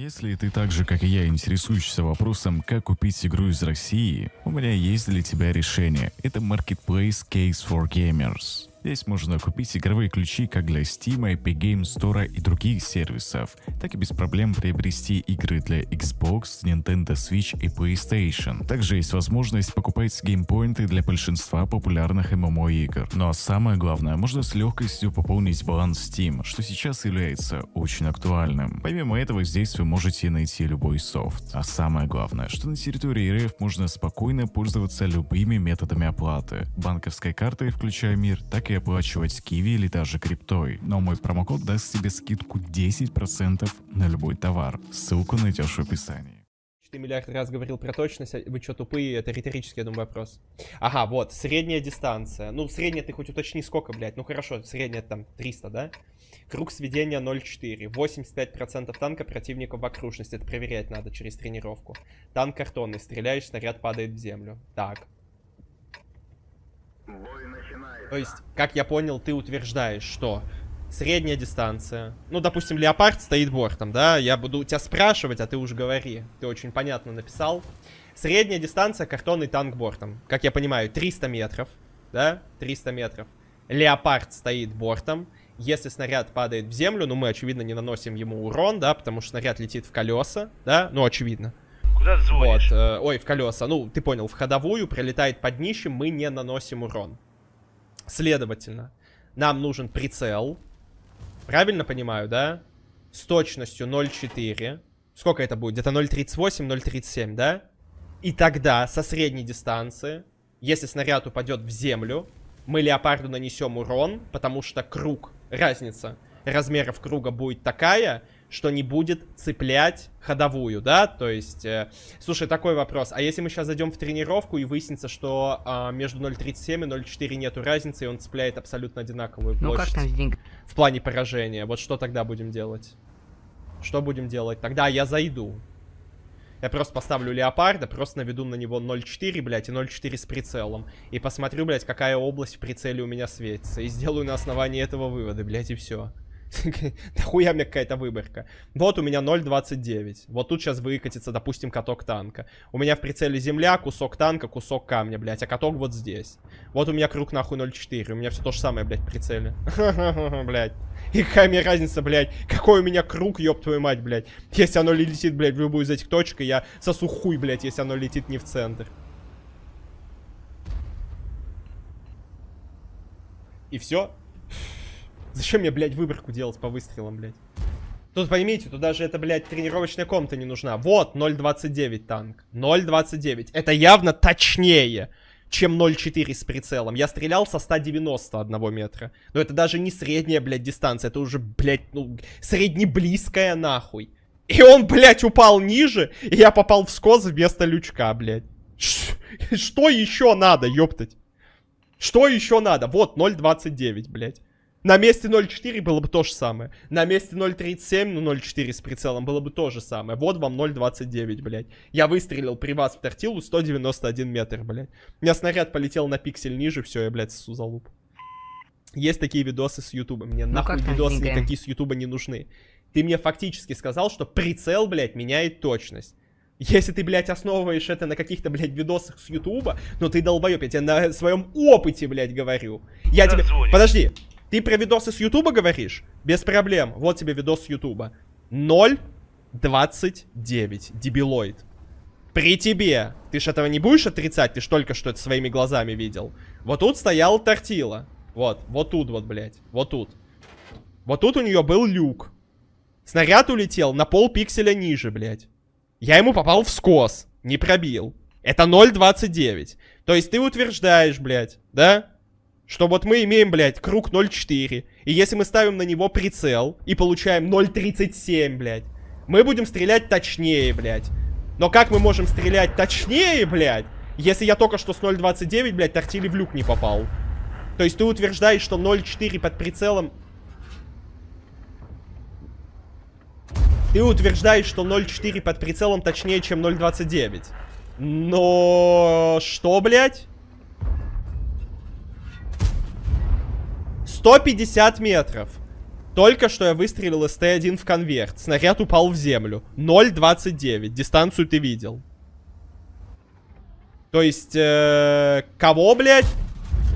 Если ты так же, как и я, интересуешься вопросом, как купить игру из России, у меня есть для тебя решение. Это Marketplace Case for Gamers. Здесь можно купить игровые ключи как для Steam, Epic Games Store и других сервисов, так и без проблем приобрести игры для Xbox, Nintendo Switch и PlayStation. Также есть возможность покупать геймпоинты для большинства популярных MMO игр. Ну а самое главное, можно с легкостью пополнить баланс Steam, что сейчас является очень актуальным. Помимо этого, здесь вы можете найти любой софт. А самое главное, что на территории РФ можно спокойно пользоваться любыми методами оплаты. Банковской картой, включая мир, так и переплачивать киви или даже криптой, но мой промокод даст тебе скидку 10% на любой товар. Ссылку найдешь в описании. Ты миллиард раз говорил про точность, а вы что, тупые? Это риторический, я думаю, вопрос. Ага, вот, средняя дистанция. Ну, средняя ты хоть уточни, сколько, блядь. Ну, хорошо, средняя там 300, да? Круг сведения 0,4. 85% танка противника в окружности. Это проверять надо через тренировку. Танк картонный. Стреляешь, снаряд падает в землю. Так. То есть, как я понял, ты утверждаешь, что средняя дистанция. Ну, допустим, леопард стоит бортом, да? Я буду тебя спрашивать, а ты уж говори. Ты очень понятно написал. Средняя дистанция, картонный танк бортом. Как я понимаю, 300 метров, да? 300 метров. Леопард стоит бортом. Если снаряд падает в землю, ну, мы, очевидно, не наносим ему урон, да? Потому что снаряд летит в колеса, да? Ну, очевидно. Куда ты звонишь? Вот, э, ой, в колеса. Ну, ты понял, в ходовую, прилетает под днищем, мы не наносим урон. Следовательно, нам нужен прицел. Правильно понимаю, да? С точностью 0,4. Сколько это будет? Где-то 0,38, 0,37, да? И тогда со средней дистанции, если снаряд упадет в землю, мы леопарду нанесем урон, потому что круг, разница размеров круга будет такая, что не будет цеплять ходовую, да, то есть, э, слушай, такой вопрос, а если мы сейчас зайдем в тренировку и выяснится, что э, между 0.37 и 0.4 нету разницы, и он цепляет абсолютно одинаковую площадь ну, как там в плане поражения, вот что тогда будем делать? Что будем делать? Тогда я зайду. Я просто поставлю леопарда, просто наведу на него 0.4, блядь, и 0.4 с прицелом. И посмотрю, блядь, какая область в прицеле у меня светится. И сделаю на основании этого выводы, блядь, и все. нахуя мне какая-то выборка. Вот у меня 0,29. Вот тут сейчас выкатится, допустим, каток танка. У меня в прицеле земля, кусок танка, кусок камня, блядь. А каток вот здесь. Вот у меня круг нахуй 0,4. У меня все то же самое, блядь, в прицеле. блядь. И какая мне разница, блядь. Какой у меня круг, ёб твою мать, блядь. Если оно летит, блядь, в любую из этих точек, я сосу хуй, блядь, если оно летит не в центр. И все. Зачем мне, блядь, выборку делать по выстрелам, блядь? Тут поймите, тут даже эта блядь, тренировочная комната не нужна. Вот 0.29 танк. 0.29. Это явно точнее, чем 0.4 с прицелом. Я стрелял со 191 метра. Но это даже не средняя, блядь, дистанция. Это уже, блядь, ну, среднеблизкая нахуй. И он, блядь, упал ниже, и я попал в скоз вместо лючка, блядь. Что еще надо, ёптать? Что еще надо? Вот 0.29, блядь. На месте 0.4 было бы то же самое. На месте 0.37, ну 0.4 с прицелом было бы то же самое. Вот вам 0.29, блядь. Я выстрелил при вас в тортилу 191 метр, блядь. У меня снаряд полетел на пиксель ниже, все, я, блядь, сусу залуп. Есть такие видосы с Ютуба. Мне ну, нахуй видосы играем? никакие с Ютуба не нужны. Ты мне фактически сказал, что прицел, блядь, меняет точность. Если ты, блядь, основываешь это на каких-то, блядь, видосах с Ютуба, ну ты долбоёб, я тебе на своем опыте, блядь, говорю. Я Дозволь. тебе... Подожди, ты про видосы с Ютуба говоришь? Без проблем. Вот тебе видос с Ютуба. 0.29. Дебилоид. При тебе. Ты ж этого не будешь отрицать, ты ж только что это своими глазами видел. Вот тут стоял тортила. Вот, вот тут вот, блядь. Вот тут. Вот тут у нее был люк. Снаряд улетел на пол пикселя ниже, блядь. Я ему попал в скос. Не пробил. Это 0.29. То есть ты утверждаешь, блядь, да? Что вот мы имеем, блядь, круг 0,4. И если мы ставим на него прицел и получаем 0,37, блядь, мы будем стрелять точнее, блядь. Но как мы можем стрелять точнее, блядь, если я только что с 0,29, блядь, тортили в люк не попал? То есть ты утверждаешь, что 0,4 под прицелом... Ты утверждаешь, что 0,4 под прицелом точнее, чем 0,29. Но... Что, блядь? 150 метров. Только что я выстрелил СТ-1 в конверт. Снаряд упал в землю. 0,29. Дистанцию ты видел. То есть, э, кого, блядь?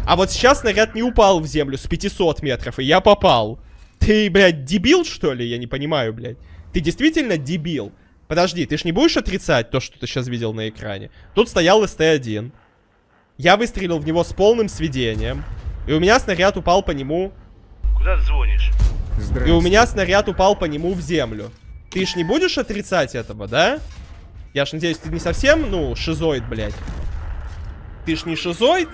А вот сейчас снаряд не упал в землю с 500 метров, и я попал. Ты, блядь, дебил, что ли? Я не понимаю, блядь. Ты действительно дебил? Подожди, ты ж не будешь отрицать то, что ты сейчас видел на экране? Тут стоял СТ-1. Я выстрелил в него с полным сведением. И у меня снаряд упал по нему. Куда ты звонишь? И у меня снаряд упал по нему в землю. Ты ж не будешь отрицать этого, да? Я ж надеюсь, ты не совсем, ну, шизоид, блядь. Ты ж не шизоид?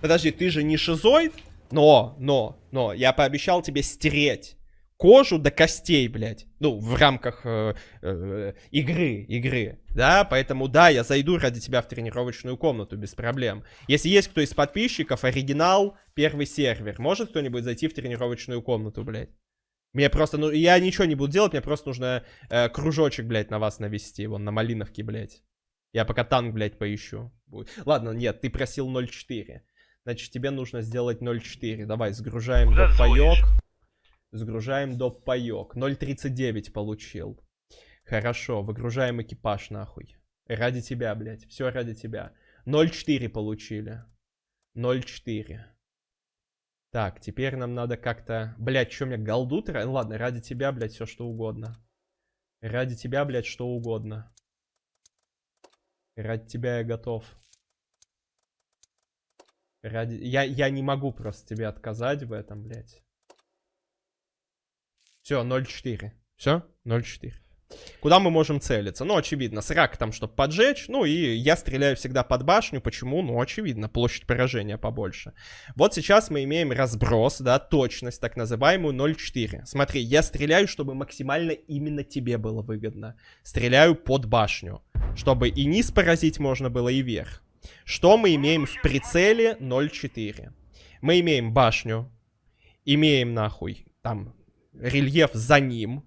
Подожди, ты же не шизоид? Но, но, но, я пообещал тебе стереть кожу до костей, блядь. Ну, в рамках э, э, игры, игры. Да, поэтому да, я зайду ради тебя в тренировочную комнату без проблем. Если есть кто из подписчиков, оригинал, первый сервер, может кто-нибудь зайти в тренировочную комнату, блядь? Мне просто, ну, я ничего не буду делать, мне просто нужно э, кружочек, блядь, на вас навести, вон, на Малиновке, блядь. Я пока танк, блядь, поищу. Ладно, нет, ты просил 0.4. Значит, тебе нужно сделать 0.4. Давай, сгружаем Куда паёк. Загружаем доп. паёк. 0.39 получил. Хорошо, выгружаем экипаж нахуй. Ради тебя, блядь. Все ради тебя. 0.4 получили. 0.4. Так, теперь нам надо как-то... Блядь, что у меня голду? Ну ладно, ради тебя, блядь, все что угодно. Ради тебя, блядь, что угодно. Ради тебя я готов. Ради... Я, я не могу просто тебе отказать в этом, блядь. Все, 0,4. Все, 0,4. Куда мы можем целиться? Ну, очевидно, срак там, чтобы поджечь. Ну, и я стреляю всегда под башню. Почему? Ну, очевидно, площадь поражения побольше. Вот сейчас мы имеем разброс, да, точность, так называемую 0.4. Смотри, я стреляю, чтобы максимально именно тебе было выгодно. Стреляю под башню, чтобы и низ поразить можно было, и вверх. Что мы имеем в прицеле 0.4? Мы имеем башню, имеем нахуй там рельеф за ним,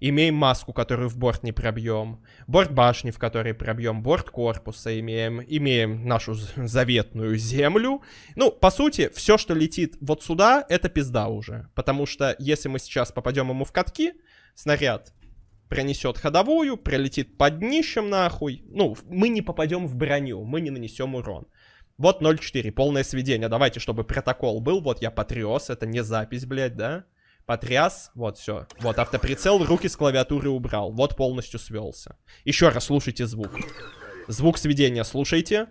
имеем маску, которую в борт не пробьем, борт башни, в которой пробьем, борт корпуса имеем, имеем нашу заветную землю. Ну, по сути, все, что летит вот сюда, это пизда уже. Потому что если мы сейчас попадем ему в катки, снаряд пронесет ходовую, пролетит под днищем нахуй. Ну, мы не попадем в броню, мы не нанесем урон. Вот 0.4, полное сведение. Давайте, чтобы протокол был. Вот я потряс, это не запись, блядь, да? Потряс. Вот, все. Вот, автоприцел, руки с клавиатуры убрал. Вот, полностью свелся. Еще раз слушайте звук. Звук сведения слушайте.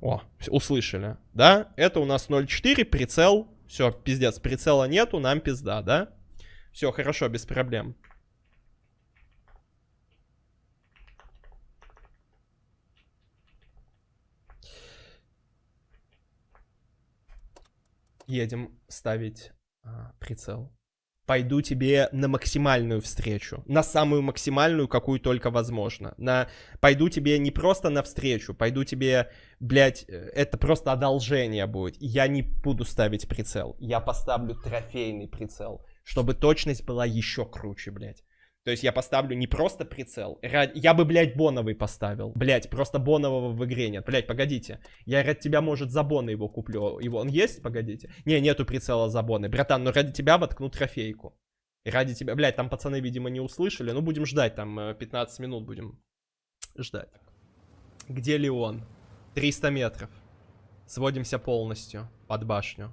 О, услышали. Да, это у нас 0.4, прицел. Все, пиздец, прицела нету, нам пизда, да? Все, хорошо, без проблем. едем ставить а, прицел. Пойду тебе на максимальную встречу, на самую максимальную, какую только возможно. На пойду тебе не просто на встречу, пойду тебе, блядь, э, это просто одолжение будет. Я не буду ставить прицел, я поставлю трофейный прицел, чтобы точность была еще круче, блядь. То есть я поставлю не просто прицел. Я бы, блядь, Боновый поставил. Блядь, просто Бонового в игре нет. Блядь, погодите. Я ради тебя, может, за боны его куплю. Его он есть? Погодите. Не, нету прицела за Боны. Братан, ну ради тебя воткну трофейку. Ради тебя. Блядь, там пацаны, видимо, не услышали. Ну, будем ждать. Там 15 э, минут будем ждать. Где Леон? 300 метров. Сводимся полностью под башню.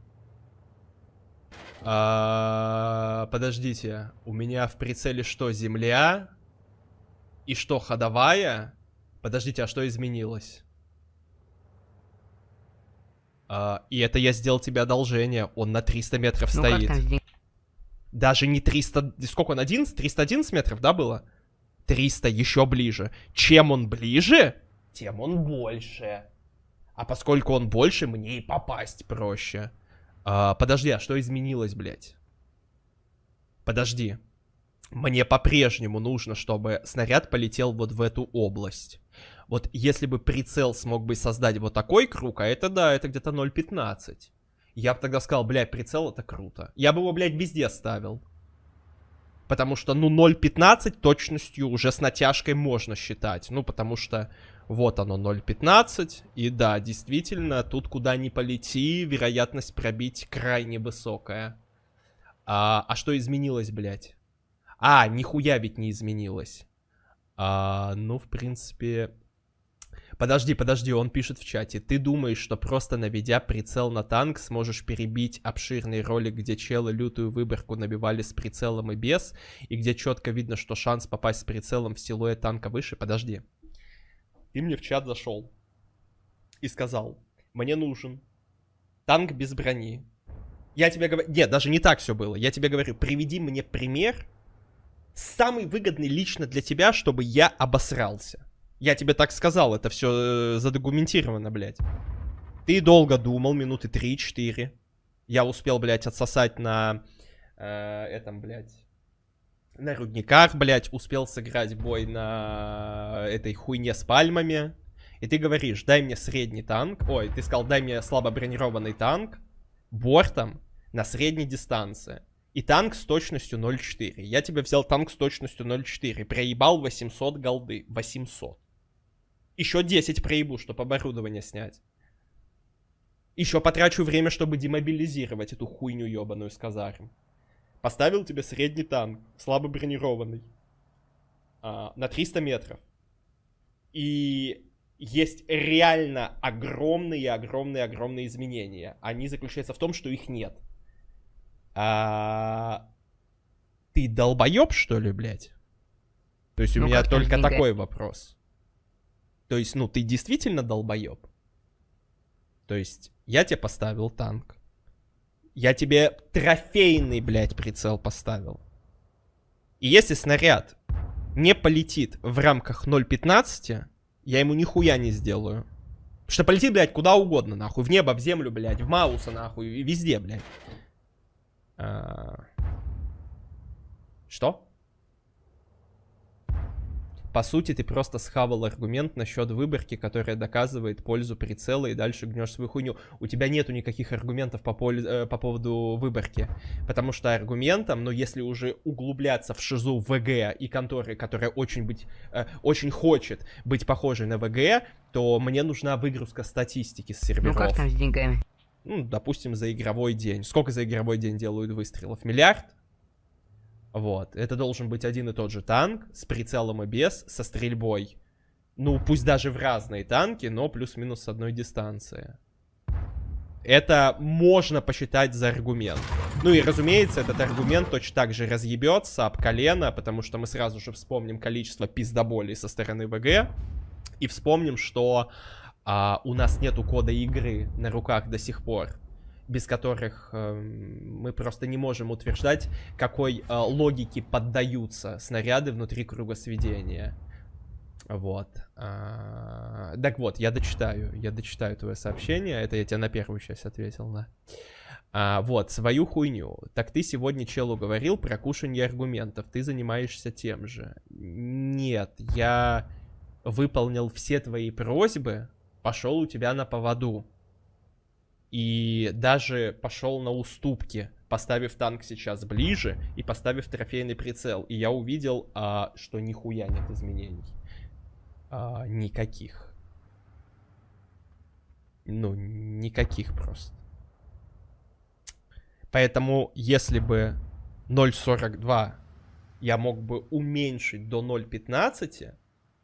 А, подождите, у меня в прицеле что, земля? И что, ходовая? Подождите, а что изменилось? А, и это я сделал тебе одолжение. Он на 300 метров ну, стоит. Даже не 300... Сколько он? 11? 311 метров, да, было? 300 еще ближе. Чем он ближе, тем он больше. А поскольку он больше, мне и попасть проще. А, подожди, а что изменилось, блядь? Подожди. Мне по-прежнему нужно, чтобы снаряд полетел вот в эту область. Вот если бы прицел смог бы создать вот такой круг, а это да, это где-то 0.15. Я бы тогда сказал, блядь, прицел это круто. Я бы его, блядь, везде ставил. Потому что, ну, 0.15 точностью уже с натяжкой можно считать. Ну, потому что вот оно 0.15. И да, действительно, тут куда ни полети, вероятность пробить крайне высокая. А, а что изменилось, блядь? А, нихуя ведь не изменилось. А, ну, в принципе... Подожди, подожди, он пишет в чате. Ты думаешь, что просто наведя прицел на танк, сможешь перебить обширный ролик, где челы лютую выборку набивали с прицелом и без, и где четко видно, что шанс попасть с прицелом в силуэт танка выше? Подожди ты мне в чат зашел и сказал, мне нужен танк без брони. Я тебе говорю, нет, даже не так все было. Я тебе говорю, приведи мне пример, самый выгодный лично для тебя, чтобы я обосрался. Я тебе так сказал, это все э, задокументировано, блядь. Ты долго думал, минуты 3-4. Я успел, блядь, отсосать на э, этом, блядь, на рудниках, блядь, успел сыграть бой на этой хуйне с пальмами. И ты говоришь, дай мне средний танк. Ой, ты сказал, дай мне слабо бронированный танк бортом на средней дистанции. И танк с точностью 0.4. Я тебе взял танк с точностью 0.4. Проебал 800 голды. 800. Еще 10 проебу, чтобы оборудование снять. Еще потрачу время, чтобы демобилизировать эту хуйню ебаную с казарм. Поставил тебе средний танк, слабо бронированный, а, на 300 метров. И есть реально огромные, огромные, огромные изменения. Они заключаются в том, что их нет. А... Ты долбоеб, что ли, блядь? То есть у ну, меня только такой вопрос. То есть, ну, ты действительно долбоеб? То есть, я тебе поставил танк. Я тебе трофейный, блядь, прицел поставил. И если снаряд не полетит в рамках 0.15, я ему нихуя не сделаю. Потому что полетит, блядь, куда угодно, нахуй. В небо, в землю, блядь, в Мауса, нахуй, везде, блядь. А... Что? По сути, ты просто схавал аргумент насчет выборки, которая доказывает пользу прицела, и дальше гнешь свою хуйню. У тебя нету никаких аргументов по, пол... Э, по поводу выборки. Потому что аргументом, но ну, если уже углубляться в шизу ВГ и конторы, которая очень, быть, э, очень хочет быть похожей на ВГ, то мне нужна выгрузка статистики с ну, серверов. Ну как там с деньгами? ну, допустим, за игровой день. Сколько за игровой день делают выстрелов? Миллиард? Вот. Это должен быть один и тот же танк с прицелом и без, со стрельбой. Ну, пусть даже в разные танки, но плюс-минус с одной дистанции. Это можно посчитать за аргумент. Ну и, разумеется, этот аргумент точно так же разъебется об колено, потому что мы сразу же вспомним количество пиздоболей со стороны ВГ. И вспомним, что а, у нас нету кода игры на руках до сих пор без которых э, мы просто не можем утверждать, какой э, логике поддаются снаряды внутри круга сведения. Вот. А, так вот, я дочитаю. Я дочитаю твое сообщение. Это я тебе на первую часть ответил, да. А, вот, свою хуйню. Так ты сегодня челу говорил про кушанье аргументов. Ты занимаешься тем же. Нет, я выполнил все твои просьбы, пошел у тебя на поводу и даже пошел на уступки, поставив танк сейчас ближе и поставив трофейный прицел. И я увидел, а, что нихуя нет изменений. А, никаких. Ну, никаких просто. Поэтому, если бы 0.42 я мог бы уменьшить до 0.15,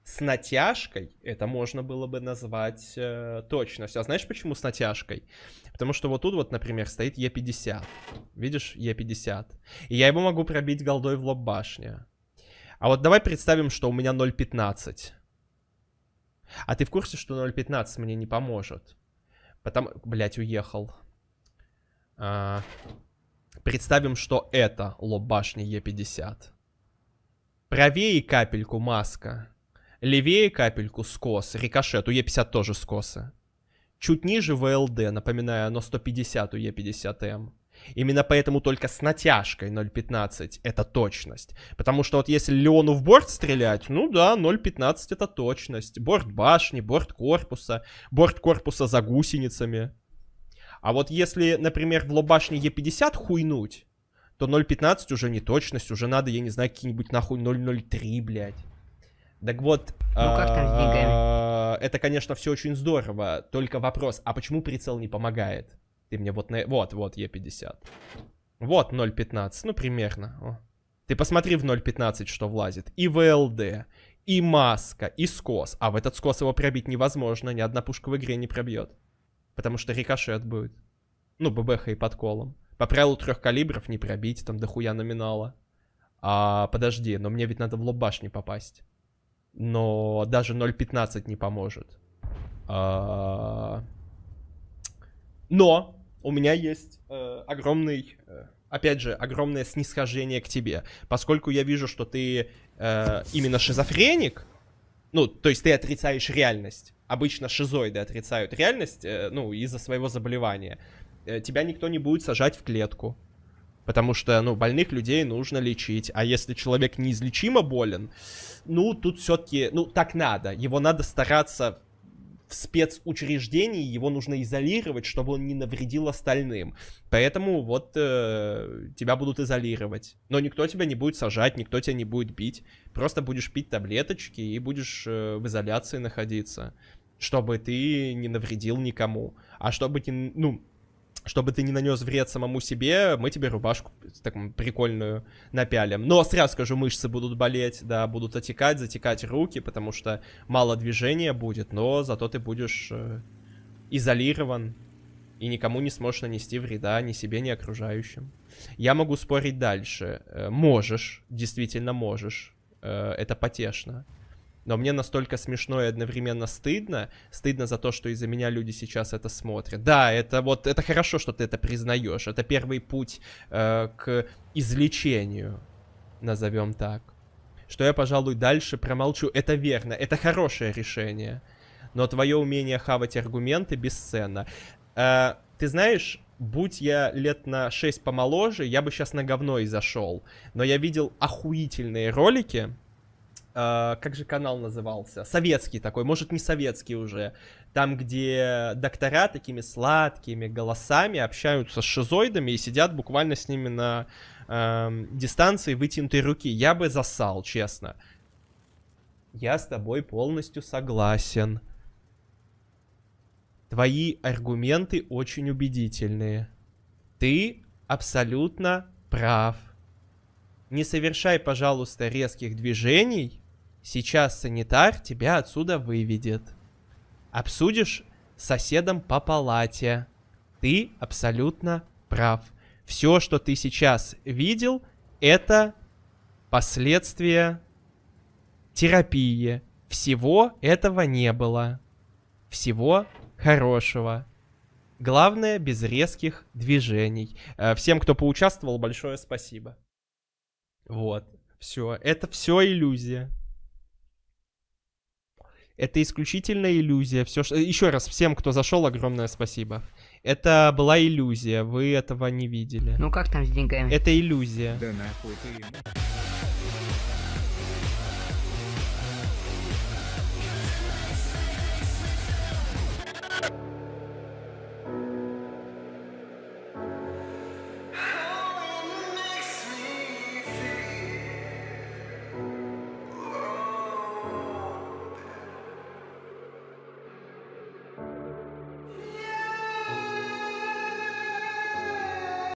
с натяжкой это можно было бы назвать э, точностью. А знаешь, почему с натяжкой? Потому что вот тут вот, например, стоит Е50. Видишь, Е50. И я его могу пробить голдой в лоб башни. А вот давай представим, что у меня 0.15. А ты в курсе, что 0.15 мне не поможет? Потом, блять уехал. А... Представим, что это лоб башни Е50. Правее капельку маска. Левее капельку скос. Рикошет. У Е50 тоже скосы чуть ниже ВЛД, напоминаю, оно 150 у Е50М. Именно поэтому только с натяжкой 0.15 это точность. Потому что вот если Леону в борт стрелять, ну да, 0.15 это точность. Борт башни, борт корпуса, борт корпуса за гусеницами. А вот если, например, в лоб Е50 хуйнуть, то 0.15 уже не точность, уже надо, я не знаю, какие-нибудь нахуй 0.03, блядь. Так вот... Ну как там двигаем? это, конечно, все очень здорово, только вопрос, а почему прицел не помогает? Ты мне вот на... Вот, вот, Е50. Вот 0.15, ну, примерно. О. Ты посмотри в 0.15, что влазит. И ВЛД, и маска, и скос. А в этот скос его пробить невозможно, ни одна пушка в игре не пробьет. Потому что рикошет будет. Ну, ББХ и подколом. По правилу трех калибров не пробить, там дохуя номинала. А, подожди, но мне ведь надо в лоб башни попасть но даже 0.15 не поможет. А, но у меня есть э, огромный, э, опять же, огромное снисхождение к тебе, поскольку я вижу, что ты э, именно шизофреник, ну, то есть ты отрицаешь реальность. Обычно шизоиды отрицают реальность, ну, из-за своего заболевания. Тебя никто не будет сажать в клетку Потому что, ну, больных людей нужно лечить. А если человек неизлечимо болен, ну, тут все-таки, ну, так надо. Его надо стараться в спецучреждении, его нужно изолировать, чтобы он не навредил остальным. Поэтому вот э, тебя будут изолировать. Но никто тебя не будет сажать, никто тебя не будет бить. Просто будешь пить таблеточки и будешь э, в изоляции находиться, чтобы ты не навредил никому. А чтобы, ну, чтобы ты не нанес вред самому себе, мы тебе рубашку так, прикольную напялим. Но сразу скажу, мышцы будут болеть, да, будут отекать, затекать руки, потому что мало движения будет, но зато ты будешь э, изолирован и никому не сможешь нанести вреда ни себе, ни окружающим. Я могу спорить дальше. Э, можешь, действительно можешь. Э, это потешно но мне настолько смешно и одновременно стыдно. Стыдно за то, что из-за меня люди сейчас это смотрят. Да, это вот, это хорошо, что ты это признаешь. Это первый путь э, к излечению, назовем так. Что я, пожалуй, дальше промолчу. Это верно, это хорошее решение. Но твое умение хавать аргументы бесценно. Э, ты знаешь, будь я лет на 6 помоложе, я бы сейчас на говно и зашел. Но я видел охуительные ролики Э, как же канал назывался? Советский такой, может не советский уже. Там, где доктора такими сладкими голосами общаются с шизоидами и сидят буквально с ними на э, дистанции вытянутой руки. Я бы засал, честно. Я с тобой полностью согласен. Твои аргументы очень убедительные. Ты абсолютно прав. Не совершай, пожалуйста, резких движений Сейчас санитар тебя отсюда выведет. Обсудишь с соседом по палате. Ты абсолютно прав. Все, что ты сейчас видел, это последствия терапии. Всего этого не было. Всего хорошего. Главное, без резких движений. Э, всем, кто поучаствовал, большое спасибо. Вот. Все. Это все иллюзия. Это исключительно иллюзия. Все, что... Э, Еще раз, всем, кто зашел, огромное спасибо. Это была иллюзия, вы этого не видели. Ну как там с деньгами? Это иллюзия. Да нахуй ты.